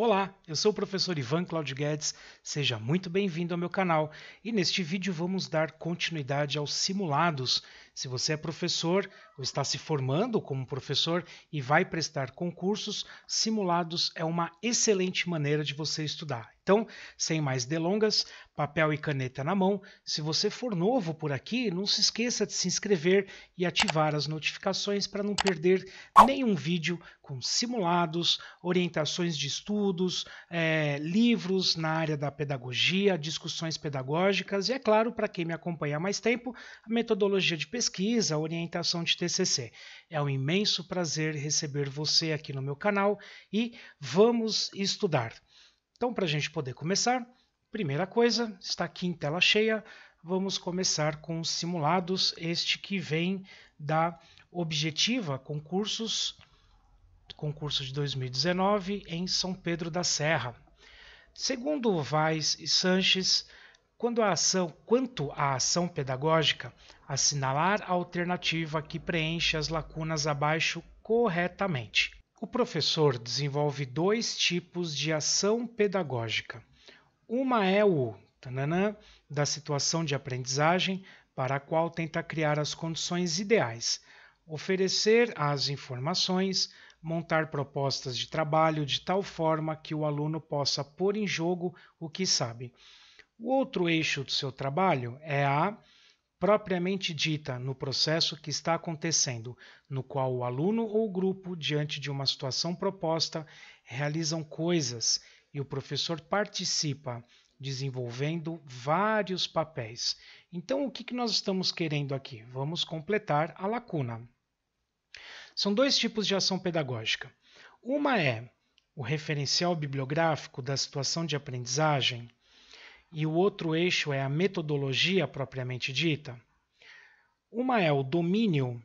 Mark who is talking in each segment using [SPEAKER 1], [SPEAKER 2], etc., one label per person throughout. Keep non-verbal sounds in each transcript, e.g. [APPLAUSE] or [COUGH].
[SPEAKER 1] Olá, eu sou o professor Ivan Claudio Guedes, seja muito bem-vindo ao meu canal e neste vídeo vamos dar continuidade aos simulados se você é professor ou está se formando como professor e vai prestar concursos, simulados é uma excelente maneira de você estudar. Então, sem mais delongas, papel e caneta na mão. Se você for novo por aqui, não se esqueça de se inscrever e ativar as notificações para não perder nenhum vídeo com simulados, orientações de estudos, é, livros na área da pedagogia, discussões pedagógicas e, é claro, para quem me acompanha há mais tempo, a metodologia de pesquisa pesquisa, orientação de TCC. É um imenso prazer receber você aqui no meu canal e vamos estudar. Então, para a gente poder começar, primeira coisa, está aqui em tela cheia, vamos começar com os simulados, este que vem da Objetiva Concursos, concurso de 2019 em São Pedro da Serra. Segundo Vaz e Sanches, quando a ação, quanto à ação pedagógica, assinalar a alternativa que preenche as lacunas abaixo corretamente. O professor desenvolve dois tipos de ação pedagógica. Uma é o tananã, da situação de aprendizagem, para a qual tenta criar as condições ideais, oferecer as informações, montar propostas de trabalho de tal forma que o aluno possa pôr em jogo o que sabe o outro eixo do seu trabalho é a propriamente dita no processo que está acontecendo, no qual o aluno ou grupo, diante de uma situação proposta, realizam coisas e o professor participa, desenvolvendo vários papéis. Então, o que nós estamos querendo aqui? Vamos completar a lacuna. São dois tipos de ação pedagógica. Uma é o referencial bibliográfico da situação de aprendizagem, e o outro eixo é a metodologia propriamente dita. Uma é o domínio,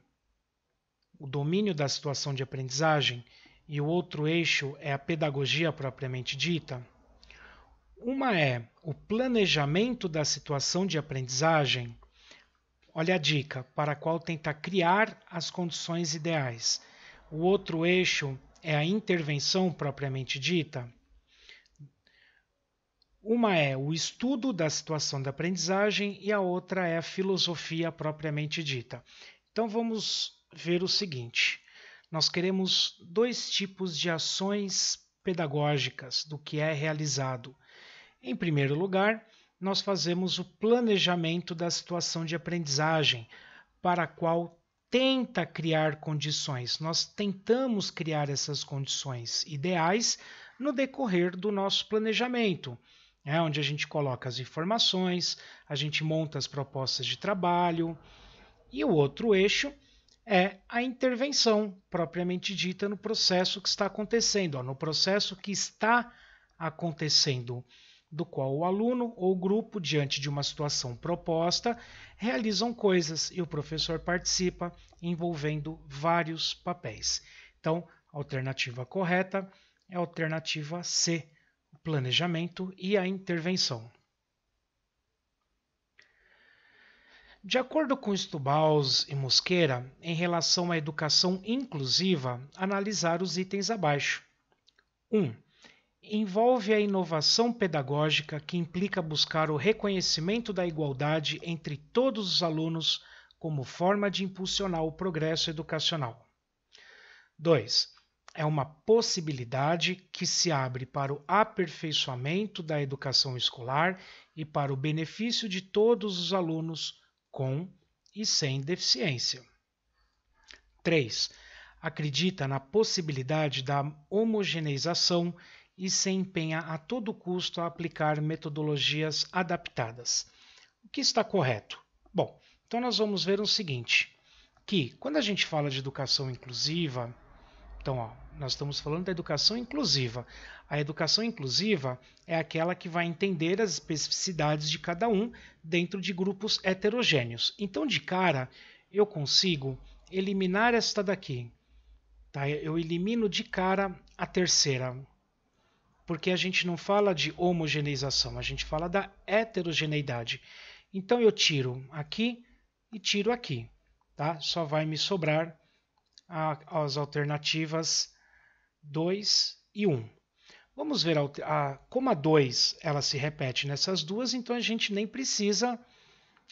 [SPEAKER 1] o domínio da situação de aprendizagem, e o outro eixo é a pedagogia propriamente dita. Uma é o planejamento da situação de aprendizagem. Olha a dica, para a qual tenta criar as condições ideais. O outro eixo é a intervenção propriamente dita. Uma é o estudo da situação da aprendizagem e a outra é a filosofia propriamente dita. Então vamos ver o seguinte: nós queremos dois tipos de ações pedagógicas do que é realizado. Em primeiro lugar, nós fazemos o planejamento da situação de aprendizagem, para a qual tenta criar condições. Nós tentamos criar essas condições ideais no decorrer do nosso planejamento é onde a gente coloca as informações, a gente monta as propostas de trabalho. E o outro eixo é a intervenção propriamente dita no processo que está acontecendo, ó, no processo que está acontecendo, do qual o aluno ou o grupo, diante de uma situação proposta, realizam coisas e o professor participa, envolvendo vários papéis. Então, a alternativa correta é a alternativa C, planejamento e a intervenção. De acordo com Stubaus e Mosqueira, em relação à educação inclusiva, analisar os itens abaixo. 1. Um, envolve a inovação pedagógica que implica buscar o reconhecimento da igualdade entre todos os alunos como forma de impulsionar o progresso educacional. 2 é uma possibilidade que se abre para o aperfeiçoamento da educação escolar e para o benefício de todos os alunos com e sem deficiência. 3. Acredita na possibilidade da homogeneização e se empenha a todo custo a aplicar metodologias adaptadas. O que está correto? Bom, então nós vamos ver o seguinte: que quando a gente fala de educação inclusiva, então, ó, nós estamos falando da educação inclusiva. A educação inclusiva é aquela que vai entender as especificidades de cada um dentro de grupos heterogêneos. Então, de cara, eu consigo eliminar esta daqui. Tá? Eu elimino de cara a terceira. Porque a gente não fala de homogeneização, a gente fala da heterogeneidade. Então eu tiro aqui e tiro aqui. Tá? Só vai me sobrar a, as alternativas 2 e 1. Vamos ver a, a, como a 2 ela se repete nessas duas, então a gente nem precisa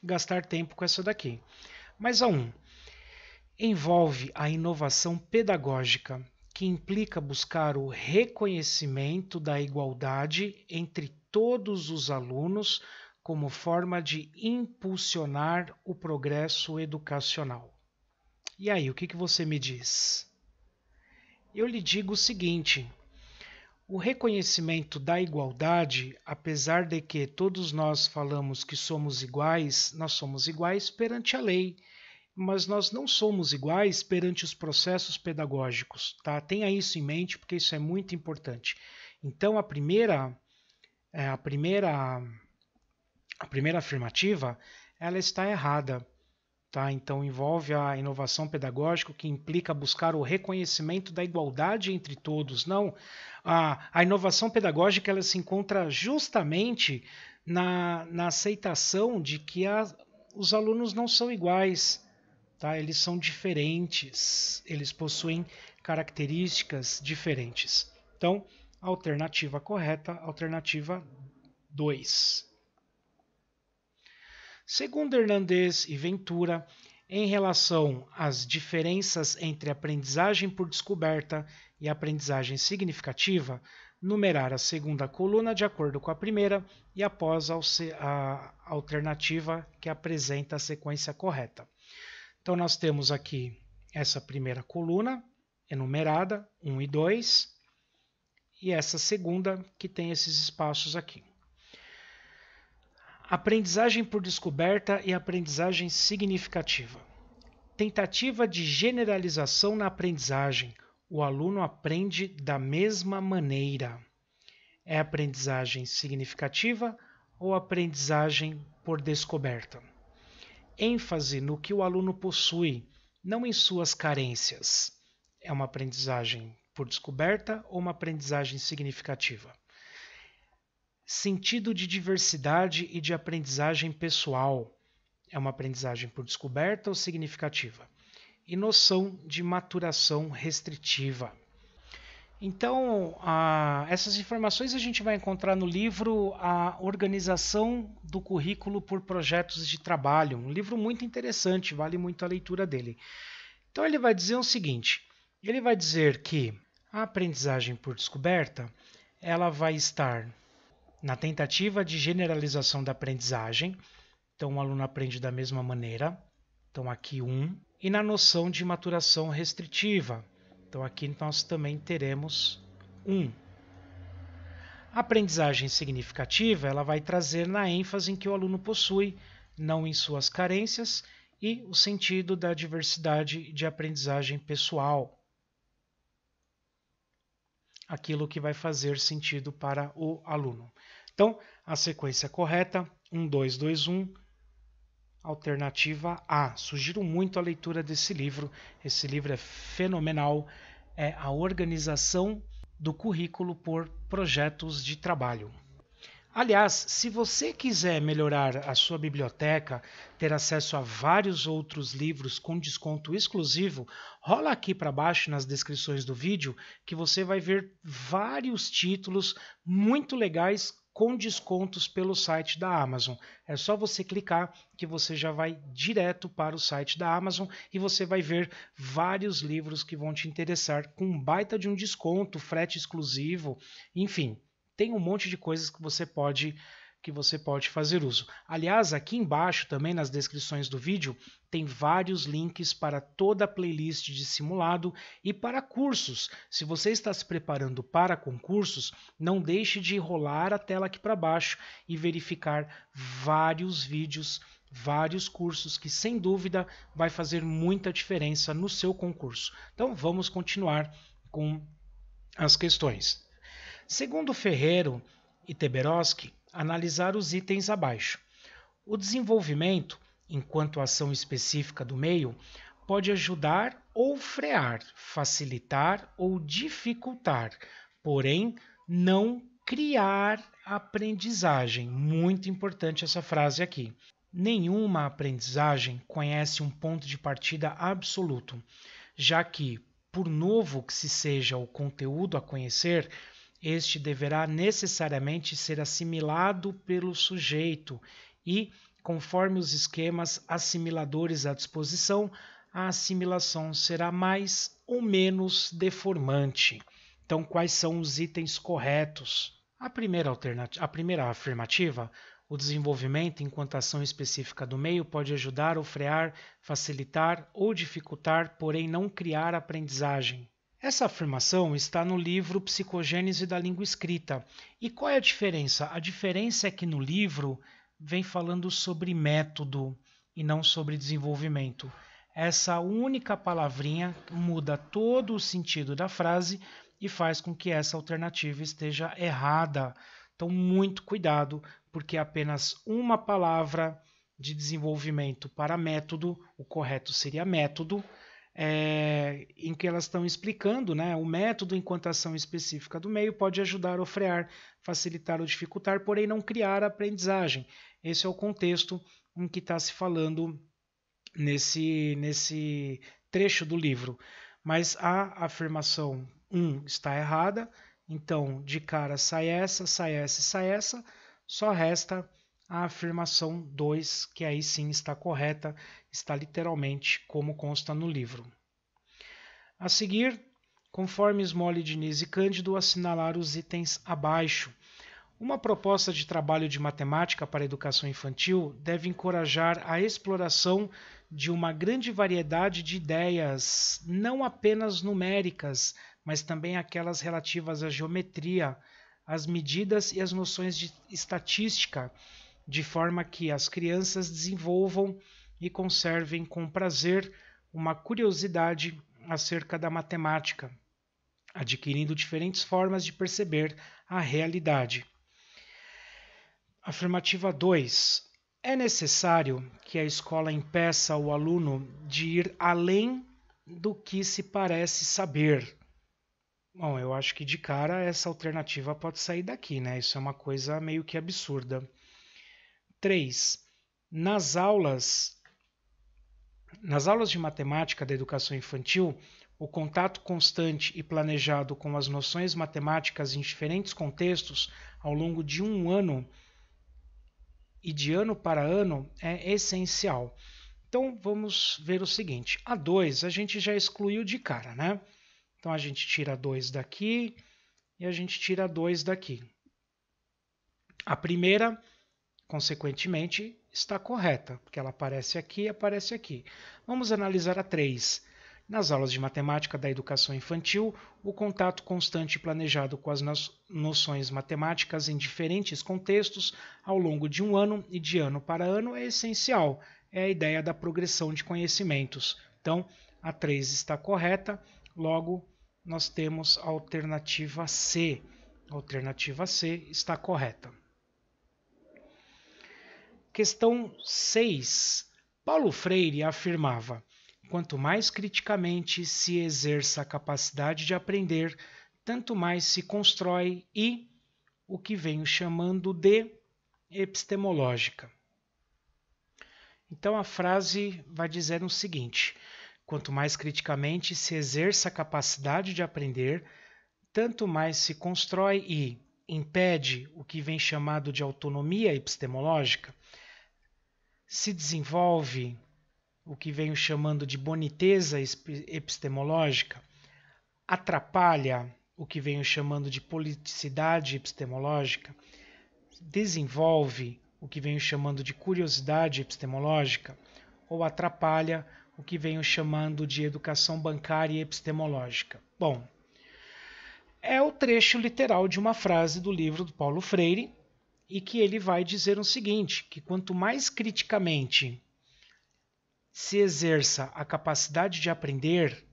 [SPEAKER 1] gastar tempo com essa daqui. Mas a 1 envolve a inovação pedagógica, que implica buscar o reconhecimento da igualdade entre todos os alunos como forma de impulsionar o progresso educacional. E aí, o que, que você me diz? Eu lhe digo o seguinte: o reconhecimento da igualdade, apesar de que todos nós falamos que somos iguais, nós somos iguais perante a lei, mas nós não somos iguais perante os processos pedagógicos, tá? Tenha isso em mente porque isso é muito importante. Então a primeira é, a primeira a primeira afirmativa, ela está errada. Tá? Então, envolve a inovação pedagógica, que implica buscar o reconhecimento da igualdade entre todos. Não, a, a inovação pedagógica ela se encontra justamente na, na aceitação de que a, os alunos não são iguais, tá? eles são diferentes, eles possuem características diferentes. Então, alternativa correta, alternativa 2. Segundo Hernandes e Ventura, em relação às diferenças entre aprendizagem por descoberta e aprendizagem significativa, numerar a segunda coluna de acordo com a primeira e após a alternativa que apresenta a sequência correta. Então, nós temos aqui essa primeira coluna, enumerada, 1 e 2, e essa segunda, que tem esses espaços aqui. Aprendizagem por descoberta e aprendizagem significativa. Tentativa de generalização na aprendizagem. O aluno aprende da mesma maneira. É aprendizagem significativa ou aprendizagem por descoberta? ênfase no que o aluno possui, não em suas carências. É uma aprendizagem por descoberta ou uma aprendizagem significativa? sentido de diversidade e de aprendizagem pessoal. É uma aprendizagem por descoberta ou significativa. E noção de maturação restritiva. Então, essas informações a gente vai encontrar no livro A Organização do Currículo por Projetos de Trabalho, um livro muito interessante, vale muito a leitura dele. Então, ele vai dizer o seguinte: ele vai dizer que a aprendizagem por descoberta ela vai estar na tentativa de generalização da aprendizagem. Então, o aluno aprende da mesma maneira. Então, aqui um. E na noção de maturação restritiva. Então, aqui nós também teremos um. A aprendizagem significativa ela vai trazer na ênfase em que o aluno possui, não em suas carências, e o sentido da diversidade de aprendizagem pessoal aquilo que vai fazer sentido para o aluno. Então, a sequência correta, 1, 2, 2, 1, alternativa A. Sugiro muito a leitura desse livro. Esse livro é fenomenal. É a organização do currículo por projetos de trabalho. Aliás, se você quiser melhorar a sua biblioteca, ter acesso a vários outros livros com desconto exclusivo, rola aqui para baixo nas descrições do vídeo que você vai ver vários títulos muito legais com descontos pelo site da Amazon. É só você clicar que você já vai direto para o site da Amazon e você vai ver vários livros que vão te interessar com baita de um desconto, frete exclusivo, enfim tem um monte de coisas que você pode que você pode fazer uso. Aliás, aqui embaixo também nas descrições do vídeo tem vários links para toda a playlist de simulado e para cursos. Se você está se preparando para concursos, não deixe de rolar a tela aqui para baixo e verificar vários vídeos, vários cursos que sem dúvida vai fazer muita diferença no seu concurso. Então vamos continuar com as questões. Segundo Ferreiro e Teberoski, analisar os itens abaixo. O desenvolvimento, enquanto ação específica do meio, pode ajudar ou frear, facilitar ou dificultar, porém não criar aprendizagem. Muito importante essa frase aqui. Nenhuma aprendizagem conhece um ponto de partida absoluto, já que, por novo que se seja o conteúdo a conhecer, este deverá necessariamente ser assimilado pelo sujeito e, conforme os esquemas assimiladores à disposição, a assimilação será mais ou menos deformante. Então, quais são os itens corretos? A primeira, alternativa, a primeira afirmativa, o desenvolvimento enquanto ação específica do meio pode ajudar ou frear, facilitar ou dificultar, porém não criar aprendizagem. Essa afirmação está no livro Psicogênese da Língua Escrita. E qual é a diferença? A diferença é que no livro vem falando sobre método e não sobre desenvolvimento. Essa única palavrinha muda todo o sentido da frase e faz com que essa alternativa esteja errada. Então, muito cuidado, porque apenas uma palavra de desenvolvimento para método, o correto seria método, é, em que elas estão explicando, né? O método em ação específica do meio pode ajudar ou frear, facilitar ou dificultar, porém não criar a aprendizagem. Esse é o contexto em que está se falando nesse, nesse trecho do livro. Mas a afirmação 1 um, está errada, então de cara sai essa, sai essa sai essa, só resta a afirmação 2, que aí sim está correta está literalmente como consta no livro. A seguir, conforme Smolly, Diniz e Cândido assinalar os itens abaixo, uma proposta de trabalho de matemática para a educação infantil deve encorajar a exploração de uma grande variedade de ideias, não apenas numéricas, mas também aquelas relativas à geometria, às medidas e às noções de estatística, de forma que as crianças desenvolvam e conservem com prazer uma curiosidade acerca da matemática, adquirindo diferentes formas de perceber a realidade. Afirmativa 2. É necessário que a escola impeça o aluno de ir além do que se parece saber. Bom, eu acho que de cara essa alternativa pode sair daqui, né? Isso é uma coisa meio que absurda. 3. Nas aulas, nas aulas de matemática da educação infantil, o contato constante e planejado com as noções matemáticas em diferentes contextos ao longo de um ano e de ano para ano é essencial. Então vamos ver o seguinte: a 2 a gente já excluiu de cara, né? Então a gente tira 2 daqui e a gente tira 2 daqui. A primeira consequentemente, está correta, porque ela aparece aqui e aparece aqui. Vamos analisar a 3. Nas aulas de matemática da educação infantil, o contato constante e planejado com as noções matemáticas em diferentes contextos ao longo de um ano e de ano para ano é essencial. É a ideia da progressão de conhecimentos. Então, a 3 está correta, logo nós temos a alternativa C. A alternativa C está correta. Questão 6. Paulo Freire afirmava: quanto mais criticamente se exerça a capacidade de aprender, tanto mais se constrói e o que venho chamando de epistemológica. Então a frase vai dizer o seguinte: quanto mais criticamente se exerça a capacidade de aprender, tanto mais se constrói e impede o que vem chamado de autonomia epistemológica, se desenvolve o que venho chamando de boniteza epistemológica, atrapalha o que venho chamando de politicidade epistemológica, desenvolve o que venho chamando de curiosidade epistemológica, ou atrapalha o que venho chamando de educação bancária epistemológica. Bom, é o trecho literal de uma frase do livro do Paulo Freire, e que ele vai dizer o seguinte: que quanto mais criticamente se exerça a capacidade de aprender,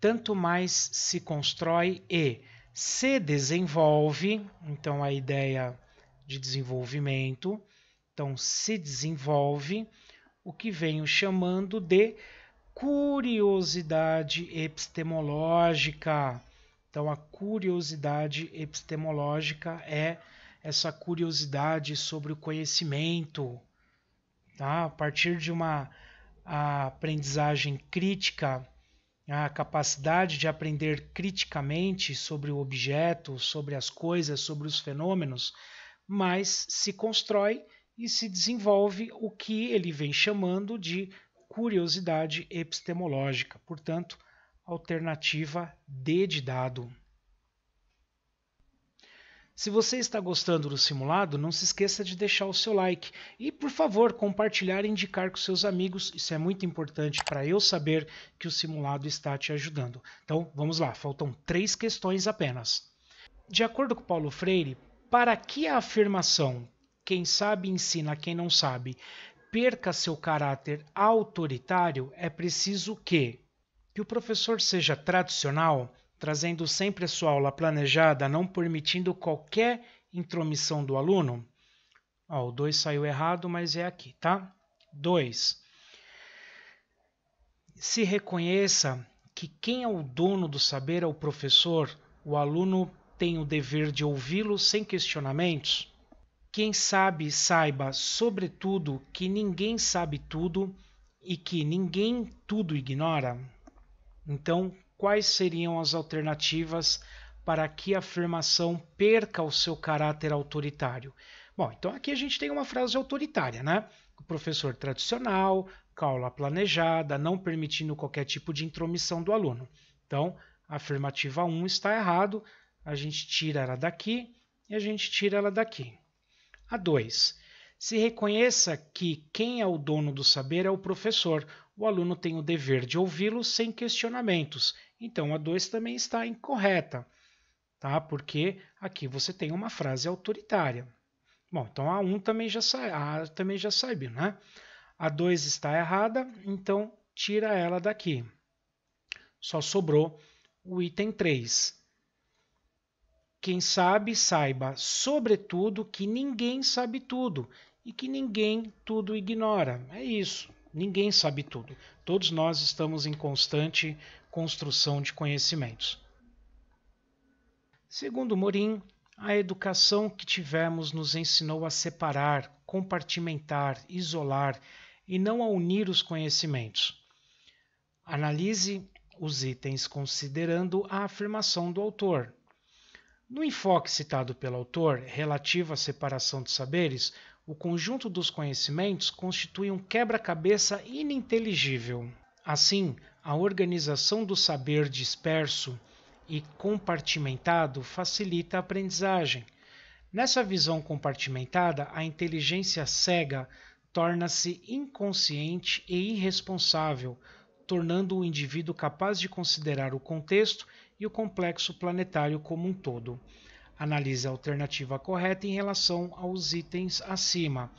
[SPEAKER 1] tanto mais se constrói e se desenvolve, então a ideia de desenvolvimento, então se desenvolve o que venho chamando de curiosidade epistemológica então, a curiosidade epistemológica é essa curiosidade sobre o conhecimento, tá? a partir de uma aprendizagem crítica, a capacidade de aprender criticamente sobre o objeto, sobre as coisas, sobre os fenômenos, mas se constrói e se desenvolve o que ele vem chamando de curiosidade epistemológica. Portanto, alternativa D de dado. Se você está gostando do simulado, não se esqueça de deixar o seu like e, por favor, compartilhar e indicar com seus amigos. Isso é muito importante para eu saber que o simulado está te ajudando. Então, vamos lá, faltam três questões apenas. De acordo com Paulo Freire, para que a afirmação quem sabe ensina quem não sabe perca seu caráter autoritário, é preciso que que o professor seja tradicional, trazendo sempre a sua aula planejada, não permitindo qualquer intromissão do aluno. Ó, o 2 saiu errado, mas é aqui, tá? 2. Se reconheça que quem é o dono do saber é o professor, o aluno tem o dever de ouvi-lo sem questionamentos. Quem sabe, saiba, sobretudo, que ninguém sabe tudo e que ninguém tudo ignora. Então, quais seriam as alternativas para que a afirmação perca o seu caráter autoritário? Bom, então aqui a gente tem uma frase autoritária, né? O professor tradicional, aula planejada, não permitindo qualquer tipo de intromissão do aluno. Então, a afirmativa 1 está errado, a gente tira ela daqui e a gente tira ela daqui. A 2. Se reconheça que quem é o dono do saber é o professor, o aluno tem o dever de ouvi-lo sem questionamentos. Então a 2 também está incorreta, tá? Porque aqui você tem uma frase autoritária. Bom, então a 1 um também já sai, a também já né? A 2 está errada, então tira ela daqui. Só sobrou o item 3. Quem sabe, saiba, sobretudo, que ninguém sabe tudo e que ninguém tudo ignora. É isso. Ninguém sabe tudo. Todos nós estamos em constante construção de conhecimentos. Segundo Morim, a educação que tivemos nos ensinou a separar, compartimentar, isolar e não a unir os conhecimentos. Analise os itens considerando a afirmação do autor. No enfoque citado pelo autor, relativo à separação de saberes, o conjunto dos conhecimentos constitui um quebra-cabeça ininteligível. Assim, a organização do saber disperso e compartimentado facilita a aprendizagem. Nessa visão compartimentada, a inteligência cega torna-se inconsciente e irresponsável, tornando o indivíduo capaz de considerar o contexto e o complexo planetário como um todo. Analise a alternativa correta em relação aos itens acima.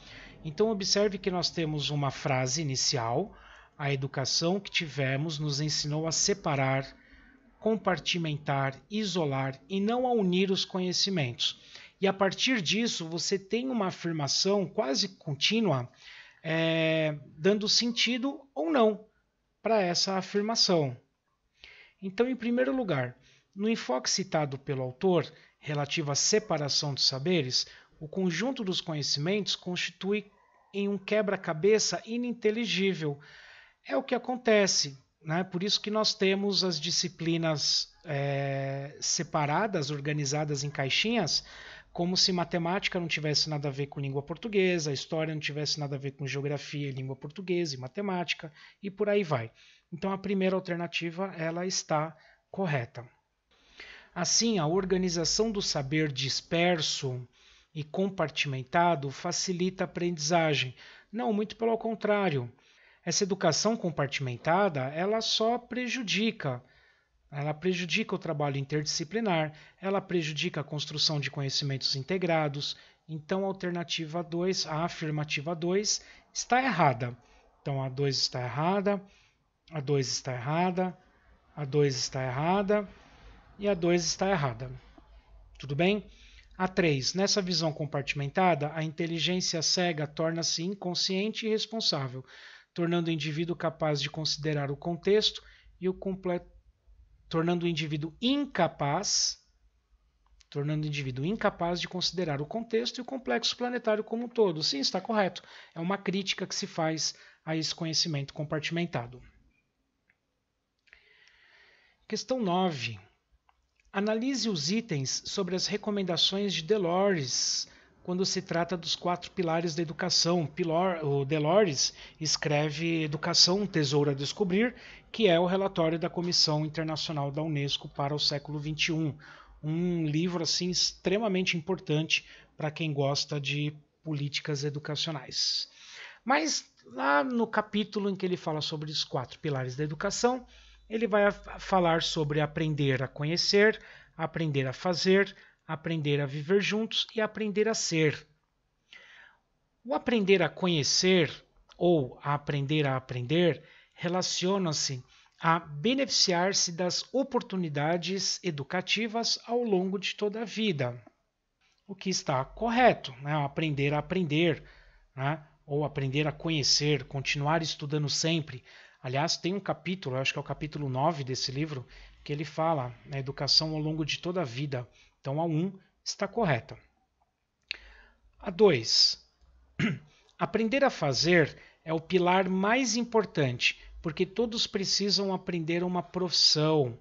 [SPEAKER 1] Então, observe que nós temos uma frase inicial. A educação que tivemos nos ensinou a separar, compartimentar, isolar e não a unir os conhecimentos. E a partir disso, você tem uma afirmação quase contínua, é, dando sentido ou não para essa afirmação. Então, em primeiro lugar, no enfoque citado pelo autor, relativa à separação dos saberes, o conjunto dos conhecimentos constitui em um quebra-cabeça ininteligível. É o que acontece. Né? Por isso que nós temos as disciplinas é, separadas, organizadas em caixinhas, como se matemática não tivesse nada a ver com língua portuguesa, história não tivesse nada a ver com geografia, língua portuguesa e matemática, e por aí vai. Então a primeira alternativa ela está correta. Assim, a organização do saber disperso e compartimentado facilita a aprendizagem. Não, muito pelo contrário. Essa educação compartimentada, ela só prejudica. Ela prejudica o trabalho interdisciplinar, ela prejudica a construção de conhecimentos integrados. Então, a alternativa 2, a afirmativa 2, está errada. Então, a 2 está errada, a 2 está errada, a 2 está errada e a 2 está errada. Tudo bem? A 3. Nessa visão compartimentada, a inteligência cega torna-se inconsciente e responsável, tornando o indivíduo capaz de considerar o contexto e o completo tornando o indivíduo incapaz tornando o indivíduo incapaz de considerar o contexto e o complexo planetário como um todo. Sim, está correto. É uma crítica que se faz a esse conhecimento compartimentado. Questão 9. Analise os itens sobre as recomendações de Delores quando se trata dos quatro pilares da educação. o Delores escreve Educação, Tesouro a Descobrir, que é o relatório da Comissão Internacional da Unesco para o século XXI. Um livro assim extremamente importante para quem gosta de políticas educacionais. Mas lá no capítulo em que ele fala sobre os quatro pilares da educação, ele vai falar sobre aprender a conhecer, aprender a fazer, aprender a viver juntos e aprender a ser. O aprender a conhecer ou a aprender a aprender relaciona-se a beneficiar-se das oportunidades educativas ao longo de toda a vida, o que está correto, né? aprender a aprender, né? ou aprender a conhecer, continuar estudando sempre, Aliás, tem um capítulo, acho que é o capítulo 9 desse livro, que ele fala a né, educação ao longo de toda a vida. Então, a 1 está correta. A 2. [CLEARS THROAT] Aprender a fazer é o pilar mais importante, porque todos precisam aprender uma profissão.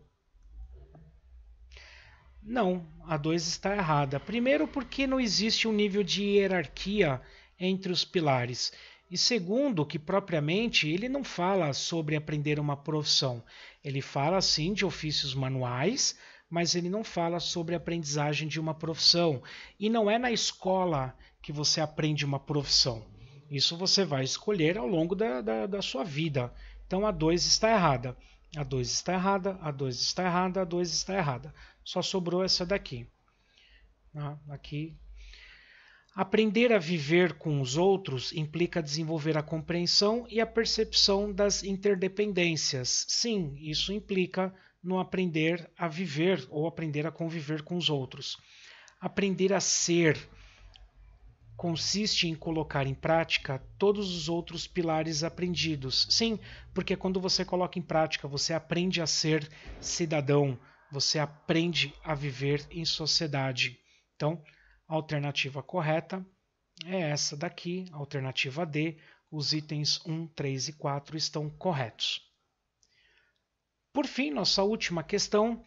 [SPEAKER 1] Não, a 2 está errada. Primeiro, porque não existe um nível de hierarquia entre os pilares. E segundo, que propriamente ele não fala sobre aprender uma profissão. Ele fala sim de ofícios manuais, mas ele não fala sobre aprendizagem de uma profissão. E não é na escola que você aprende uma profissão. Isso você vai escolher ao longo da, da, da sua vida. Então a 2 está errada. A 2 está errada, a 2 está errada, a 2 está errada. Só sobrou essa daqui. Ah, aqui Aprender a viver com os outros implica desenvolver a compreensão e a percepção das interdependências. Sim, isso implica no aprender a viver ou aprender a conviver com os outros. Aprender a ser consiste em colocar em prática todos os outros pilares aprendidos. Sim, porque quando você coloca em prática, você aprende a ser cidadão, você aprende a viver em sociedade. Então, a alternativa correta é essa daqui, alternativa D. Os itens 1, 3 e 4 estão corretos. Por fim, nossa última questão.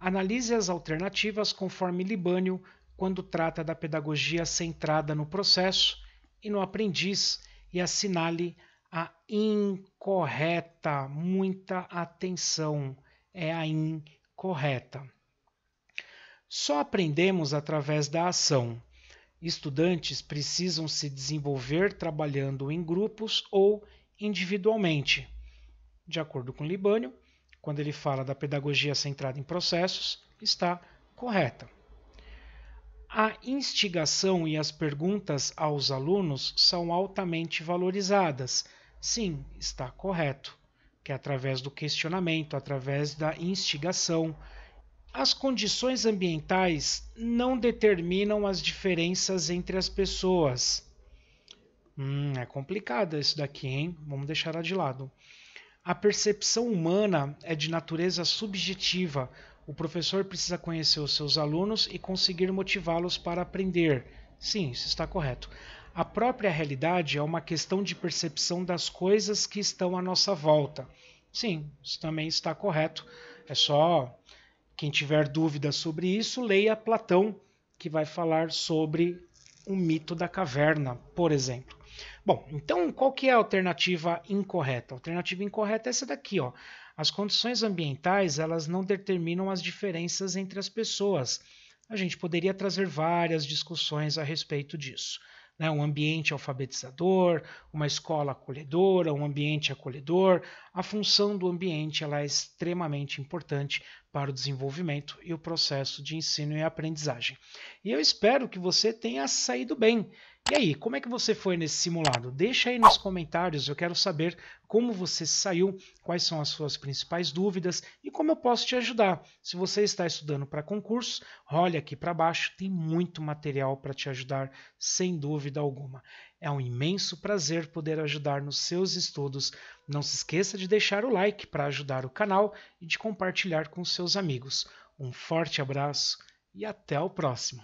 [SPEAKER 1] Analise as alternativas conforme Libânio quando trata da pedagogia centrada no processo e no aprendiz e assinale a incorreta. Muita atenção, é a incorreta. Só aprendemos através da ação. Estudantes precisam se desenvolver trabalhando em grupos ou individualmente. De acordo com Libânio, quando ele fala da pedagogia centrada em processos, está correta. A instigação e as perguntas aos alunos são altamente valorizadas. Sim, está correto, que é através do questionamento, através da instigação, as condições ambientais não determinam as diferenças entre as pessoas. Hum, é complicado isso daqui, hein? Vamos deixar ela de lado. A percepção humana é de natureza subjetiva. O professor precisa conhecer os seus alunos e conseguir motivá-los para aprender. Sim, isso está correto. A própria realidade é uma questão de percepção das coisas que estão à nossa volta. Sim, isso também está correto. É só quem tiver dúvidas sobre isso, leia Platão, que vai falar sobre o mito da caverna, por exemplo. Bom, então qual que é a alternativa incorreta? A alternativa incorreta é essa daqui, ó. As condições ambientais, elas não determinam as diferenças entre as pessoas. A gente poderia trazer várias discussões a respeito disso né? um ambiente alfabetizador, uma escola acolhedora, um ambiente acolhedor. A função do ambiente ela é extremamente importante para o desenvolvimento e o processo de ensino e aprendizagem. E eu espero que você tenha saído bem e aí, como é que você foi nesse simulado? Deixa aí nos comentários, eu quero saber como você saiu, quais são as suas principais dúvidas e como eu posso te ajudar. Se você está estudando para concurso, olha aqui para baixo, tem muito material para te ajudar, sem dúvida alguma. É um imenso prazer poder ajudar nos seus estudos. Não se esqueça de deixar o like para ajudar o canal e de compartilhar com seus amigos. Um forte abraço e até o próximo!